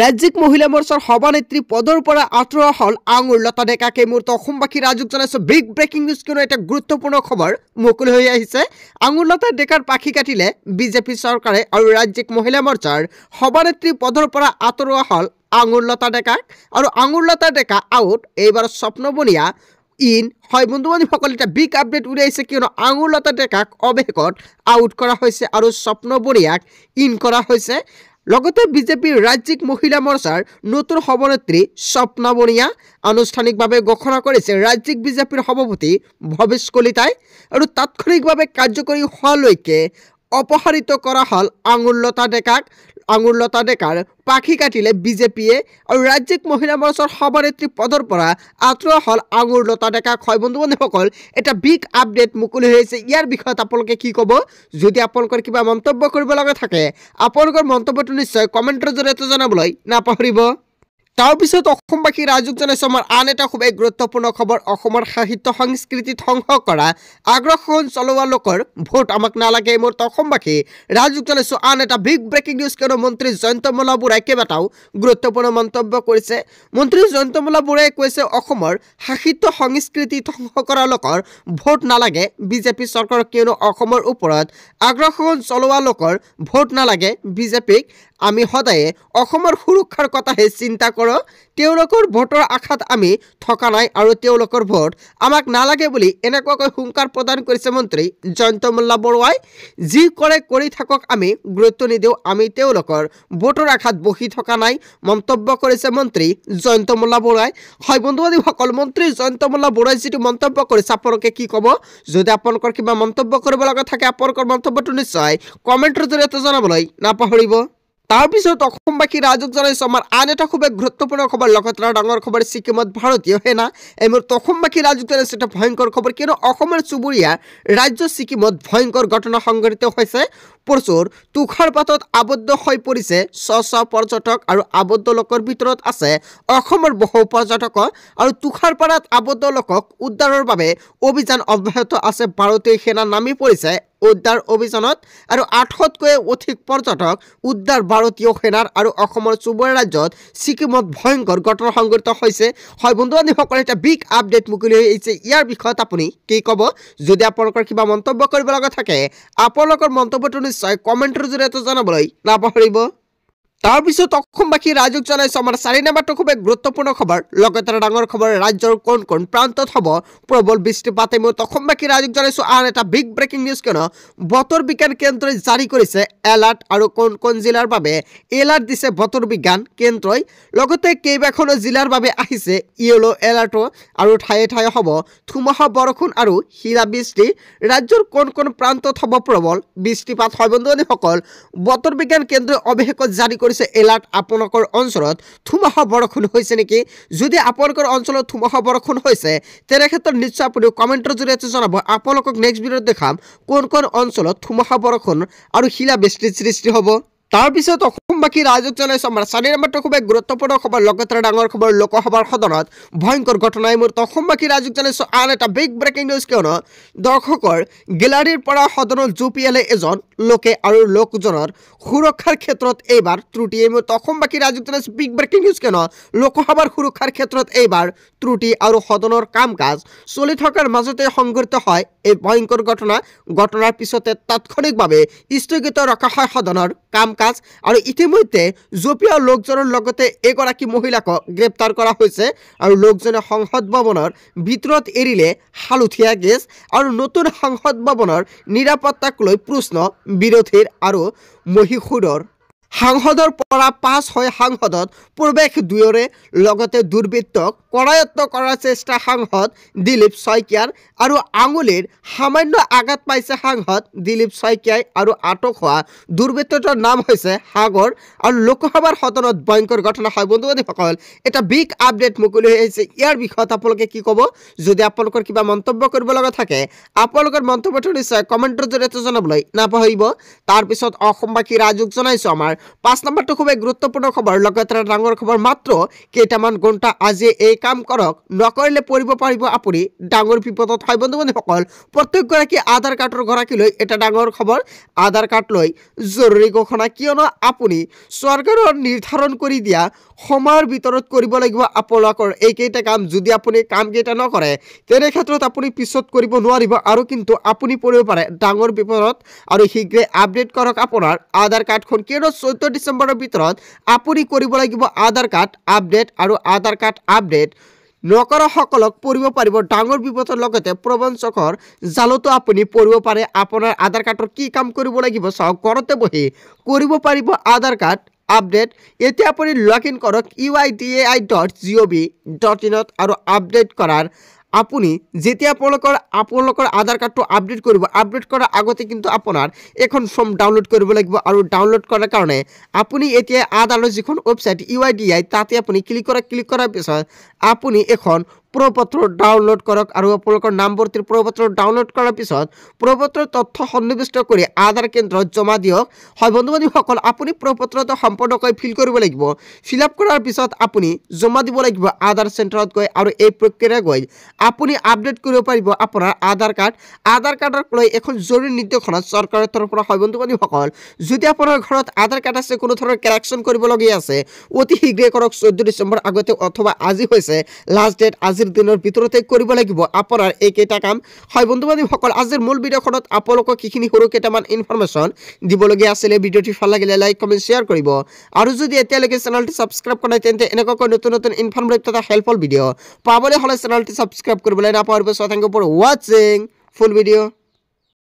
ৰাজ্যিক মহিলা মৰ্চাৰ সভানেত্ৰী পদৰ পৰা আঁতৰোৱা হ'ল আঙুৰ লতা ডেকা কেই মুহূৰ্ত অসমবাসী ৰাজক জনাইছোঁ বিগ ব্ৰেকিং নিউজ কিয়নো এটা গুৰুত্বপূৰ্ণ খবৰ মুকলি হৈ আহিছে আঙুৰ লতা ডেকাৰ পাখি কাটিলে বিজেপি চৰকাৰে আৰু ৰাজ্যিক মহিলা মৰ্চাৰ সভানেত্ৰী পদৰ পৰা আঁতৰোৱা হ'ল আঙুৰ লতা ডেকাক আৰু আঙুৰ লতা ডেকা আউট এইবাৰ স্বপ্নবনীয়া ইন হয় বন্ধু বান্ধৱসকল এটা বিগ আপডেট উলিয়াইছে কিয়নো আঙুৰ লতা ডেকাক অবেগত আউট কৰা হৈছে আৰু স্বপ্নবৰীয়াক ইন কৰা হৈছে লগতে বিজেপিৰ ৰাজ্যিক মহিলা মৰ্চাৰ নতুন সভানেত্ৰী স্বপ্না বনিয়া আনুষ্ঠানিকভাৱে ঘোষণা কৰিছে ৰাজ্যিক বিজেপিৰ সভাপতি ভৱেশ কলিতাই আৰু তাৎক্ষণিকভাৱে কাৰ্যকৰী হোৱালৈকে অপসাৰিত কৰা হ'ল আঙুল্লতা ডেকাক আঙুৰলতা ডেকাৰ পাখি কাটিলে বিজেপিয়ে আৰু ৰাজ্যিক মহিলা মঞ্চৰ সভানেত্ৰী পদৰ পৰা আঁতৰোৱা হ'ল আঙুৰলতা ডেকা হয় বন্ধু বান্ধৱসকল এটা বিগ আপডেট মুকলি হৈ হৈছে ইয়াৰ বিষয়ত আপোনালোকে কি ক'ব যদি আপোনালোকৰ কিবা মন্তব্য কৰিব লগা থাকে আপোনালোকৰ মন্তব্যটো নিশ্চয় কমেণ্টৰ জৰিয়তে জনাবলৈ নাপাহৰিব তাৰপিছত অসমবাসী ৰাজুক জনাইছোঁ আন এটা খুবেই গুৰুত্বপূৰ্ণ খবৰ অসমৰ সাহিত্য সংস্কৃতিত ধ্বংস কৰা আগ্ৰহণ চলোৱা লোকৰ ভোট আমাক নালাগে এই মুহূৰ্ত অসমবাসী ৰাজুক জনাইছোঁ আন এটা বিগ ব্ৰেকিং নিউজ কিয়নো মন্ত্ৰী জয়ন্ত মলা বৰাই কেইবাটাও গুৰুত্বপূৰ্ণ মন্তব্য কৰিছে মন্ত্ৰী জয়ন্ত মলা বৰাই কৈছে অসমৰ সাহিত্য সংস্কৃতি ধ্বংস কৰা লোকৰ ভোট নালাগে বিজেপি চৰকাৰক কিয়নো অসমৰ ওপৰত আগ্ৰহণ চলোৱা লোকৰ ভোট নালাগে বিজেপিক আমি সদায়ে অসমৰ সুৰক্ষাৰ কথাহে চিন্তা কৰোঁ কৰ তেওঁলোকৰ ভোটৰ আশাত আমি থকা নাই আৰু তেওঁলোকৰ ভোট আমাক নালাগে বুলি এনেকুৱাকৈ হুংকাৰ প্ৰদান কৰিছে মন্ত্ৰী জয়ন্ত মোল্লা বৰুৱাই যি কৰে কৰি থাকক আমি গুৰুত্ব নিদিওঁ আমি তেওঁলোকৰ ভোটৰ আশাত বহি থকা নাই মন্তব্য কৰিছে মন্ত্ৰী জয়ন্ত মোল্লা বৰুৱাই হয় বন্ধু বান্ধৱীসকল মন্ত্ৰী জয়ন্ত মোল্লা বৰুৱাই যিটো মন্তব্য কৰিছে আপোনালোকে কি ক'ব যদি আপোনালোকৰ কিবা মন্তব্য কৰিব লগা থাকে আপোনালোকৰ মন্তব্যটো নিশ্চয় কমেণ্টৰ জৰিয়তে জনাবলৈ নাপাহৰিব তাৰপিছত অসমবাসী ৰাজক জনাইছোঁ আমাৰ আন এটা খুবেই গুৰুত্বপূৰ্ণ খবৰ লগতে ডাঙৰ খবৰ ছিকিমত ভাৰতীয় সেনা এই মুহূৰ্ত অসমবাসী ৰাজক জনাইছোঁ এটা ভয়ংকৰ খবৰ কিয়নো অসমৰ চুবুৰীয়া ৰাজ্য ছিকিমত ভয়ংকৰ ঘটনা সংঘটিত হৈছে প্ৰচুৰ তুষাৰপাতত আৱদ্ধ হৈ পৰিছে স্ব স্ব পৰ্যটক আৰু আবদ্ধ লোকৰ ভিতৰত আছে অসমৰ বহু পৰ্যটক আৰু তুষাৰপাৰাত আৱদ্ধ লোকক উদ্ধাৰৰ বাবে অভিযান অব্যাহত আছে ভাৰতীয় সেনা নামি পৰিছে উদ্ধাৰ অভিযানত আৰু আঠশতকৈ অধিক পৰ্যটক উদ্ধাৰ ভাৰতীয় সেনাৰ আৰু অসমৰ চুবুৰীয়া ৰাজ্যত ছিকিমত ভয়ংকৰ ঘটনা সংঘটিত হৈছে হয় বন্ধু বান্ধৱসকলে এটা বিগ আপডেট মুকলি হৈ আহিছে ইয়াৰ বিষয়ত আপুনি কি ক'ব যদি আপোনালোকৰ কিবা মন্তব্য কৰিব লগা থাকে আপোনালোকৰ মন্তব্যটো নিশ্চয় কমেণ্টৰ জৰিয়তে জনাবলৈ নাপাহৰিব তাৰপিছত অসমবাসী ৰাজক জনাইছোঁ আমাৰ চাৰি নাম্বাৰটো খুবেই গুৰুত্বপূৰ্ণ খবৰ লগতে ডাঙৰ খবৰ ৰাজ্যৰ কোন কোন প্ৰান্তত হ'ব প্ৰবল বৃষ্টিপাত মুহূৰ্ত অসমবাসী ৰাজক জনাইছোঁ আন এটা বিগ ব্ৰেকিং নিউজ কেন বতৰ বিজ্ঞান কেন্দ্ৰই জাৰি কৰিছে এলাৰ্ট আৰু কোন কোন জিলাৰ বাবে এলাৰ্ট দিছে বতৰ বিজ্ঞান কেন্দ্ৰই লগতে কেইবাখনো জিলাৰ বাবে আহিছে ইয়েল' এলাৰ্টো আৰু ঠায়ে ঠায়ে হ'ব ধুমুহা বৰষুণ আৰু শিলাবৃষ্টি ৰাজ্যৰ কোন কোন প্ৰান্তত হ'ব প্ৰবল বৃষ্টিপাত হয় বন্ধুবানীসকল বতৰ বিজ্ঞান কেন্দ্ৰই অভিষেকত জাৰি কৰিছে হৈছে এলাৰ্ট আপোনালোকৰ অঞ্চলত ধুমুহা বৰষুণ হৈছে নেকি যদি আপোনালোকৰ অঞ্চলত ধুমুহা বৰষুণ হৈছে ক্ষেত্ৰত নিশ্চয় আপুনি কমেণ্টৰ জৰিয়তে জনাব আপোনালোকক নেক্সট ভিডিঅ'ত দেখাম কোন কোন অঞ্চলত ধুমুহা বৰষুণ আৰু শিলাবৃষ্টিৰ সৃষ্টি হ'ব তাৰপিছত অসমবাসী ৰাইজক জনাইছোঁ আমাৰ চাৰি নম্বৰটো খুবেই গুৰুত্বপূৰ্ণ খবৰ লগতে ডাঙৰ খবৰ লোকসভাৰ সদনত ভয়ংকৰ ঘটনাই মূৰত অসমবাসী ৰাইজক জনাইছোঁ আন এটা বিগ ব্ৰেকিং নিউজ কিয়নো দৰ্শকৰ গেলাৰীৰ পৰা সদনত জু এজন লোকে আৰু লোকজনৰ সুৰক্ষাৰ ক্ষেত্ৰত এইবাৰ ত্ৰুটি এই অসমবাসী ৰাইজক জনাইছোঁ বিগ ব্ৰেকিং নিউজ কিয়নো লোকসভাৰ সুৰক্ষাৰ ক্ষেত্ৰত এইবাৰ ত্ৰুটি আৰু সদনৰ কাম কাজ চলি থকাৰ মাজতে সংঘটিত হয় এই ভয়ংকৰ ঘটনা ঘটনাৰ পিছতে তাৎক্ষণিকভাৱে স্থগিত ৰখা হয় সদনৰ কাম কাজ আৰু ইতি ইতিমধ্যে জপিয়াও লোকজনেৰ লগতে এগৰাকী মহিলাক গ্ৰেপ্তাৰ কৰা হৈছে আৰু লোকজনে সংসদ ভৱনৰ ভিতৰত এৰিলে হালুথিয়া গেস আৰু নতুন সংসদ নিৰাপত্তাক লৈ প্ৰশ্ন বিৰোধীৰ আৰু মহীশূৰেৰ সাংসদেৰ পৰা পাঁচ হয় সাংসদত প্ৰবেশ দুয়োৰে লগতে দুৰ্বৃত্তক করায়ত্ত করার চেষ্টা সাংসদ দিলীপ শইকিয়ার আর আঙুলির সামান্য আঘাত পাইছে সাংসদ দিলীপ শইকিয়ায় আর আটক হওয়া দুর্বৃত্তটার নাম হয়েছে সাগর আর লোকসভার সদনত ভয়ঙ্কর ঘটনা হয় বন্ধু বান্ধব সকল এটা বিগ আপডেট মুকলি হয়ে আছে ইয়ার বিষয়ত আপনাদের কি কব যদি আপনার কিবা মন্তব্য করবলগা থাকে আপনার মন্তব্যটো নিশ্চয় কমেন্টর জড়িয়ে জানাবলে নাপাহরিব তারপর অসমবাসী রাজুক জানাইছো আমার পাঁচ নম্বরটা খুবই গুরুত্বপূর্ণ খবর লগতার ডর খবর মাত্র কেটামান ঘন্টা আজি এই কাম কৰক নকৰিলে পৰিব পাৰিব আপুনি ডাঙৰ বিপদত হয় বন্ধু বান্ধৱীসকল প্ৰত্যেকগৰাকী আধাৰ কাৰ্ডৰ গৰাকী লৈ এটা ডাঙৰ খবৰ আধাৰ কাৰ্ড লৈ জৰুৰী ঘোষণা কিয়নো আপুনি চৰকাৰৰ নিৰ্ধাৰণ কৰি দিয়া সময়ৰ ভিতৰত কৰিব লাগিব আপোনালোকৰ এইকেইটা কাম যদি আপুনি কামকেইটা নকৰে তেনে ক্ষেত্ৰত আপুনি পিছত কৰিব নোৱাৰিব আৰু কিন্তু আপুনি পৰিব পাৰে ডাঙৰ বিপদত আৰু শীঘ্ৰে আপডেট কৰক আপোনাৰ আধাৰ কাৰ্ডখন কিয়নো চৈধ্য ডিচেম্বৰৰ ভিতৰত আপুনি কৰিব লাগিব আধাৰ কাৰ্ড আপডেট আৰু আধাৰ কাৰ্ড আপডেট নকৰসকলক পঢ়িব পাৰিব ডাঙৰ বিপদৰ লগতে প্ৰবঞ্চকৰ জালতো আপুনি পঢ়িব পাৰে আপোনাৰ আধাৰ কাৰ্ডৰ কি কাম কৰিব লাগিব চাওক ঘৰতে বহি কৰিব পাৰিব আধাৰ কাৰ্ড আপডেট এতিয়া আপুনি লগ ইন কৰক U I D A I dot G O' V dot ইনত আৰু আপডেট কৰাৰ আপুনি যেতিয়া আপোনালোকৰ আপোনালোকৰ আধাৰ কাৰ্ডটো আপডেট কৰিব আপডেট কৰাৰ আগতে কিন্তু আপোনাৰ এখন ফৰ্ম ডাউনলোড কৰিব লাগিব আৰু ডাউনলোড কৰাৰ কাৰণে আপুনি এতিয়া আধাৰৰ যিখন website U I D I তাতে আপুনি ক্লিক কৰা ক্লিক কৰাৰ পিছত আপুনি এখন প্ৰপত্ৰ ডাউনলোড কৰক আৰু আপোনালোকৰ নামভৰ্তিৰ প্ৰপত্ৰ ডাউনলোড কৰাৰ পিছত প্ৰপত্ৰৰ তথ্য সন্নিৱিষ্ট কৰি আধাৰ কেন্দ্ৰত জমা দিয়ক হয় বন্ধু বান্ধৱীসকল আপুনি প্ৰপত্ৰটো সম্পূৰ্ণকৈ ফিল কৰিব লাগিব ফিল আপ কৰাৰ পিছত আপুনি জমা দিব লাগিব আধাৰ চেণ্টাৰত গৈ আৰু এই প্ৰক্ৰিয়া গৈ আপুনি আপডেট কৰিব পাৰিব আপোনাৰ আধাৰ কাৰ্ড আধাৰ কাৰ্ডক লৈ এখন জৰুৰী নিৰ্দেশনা চৰকাৰৰ তৰফৰ পৰা হয় বন্ধু বান্ধৱীসকল যদি আপোনাৰ ঘৰত আধাৰ কাৰ্ড আছে কোনো ধৰণৰ কেৰেকশ্যন কৰিবলগীয়া আছে অতি শীঘ্ৰে কৰক চৈধ্য ডিচেম্বৰ আগতে অথবা আজি হৈছে লাষ্ট ডেট আজি আজির দিনের ভিতরতে করব আপনার এই কেটা কাম হয় বন্ধু বান্ধব সকল আজির মূল ভিডিওখন আপনার কি সৰু কেটামান ইনফৰমেশন দিবল আসলে ভিডিওটি ভাল লাগিলে লাইক কমেন্ট শেয়াৰ কৰব আৰ যদি এতালে চ্যানেলটি সাবস্ক্ৰাইব কৰাই নাই তো এনেক নতুন নতুন ইনফরমেটিভ তথা হেল্পফুল ভিডিও পাবলে হলে চ্যানেলটি সাবস্ক্রাইব করবেন আপনার thank for watching full video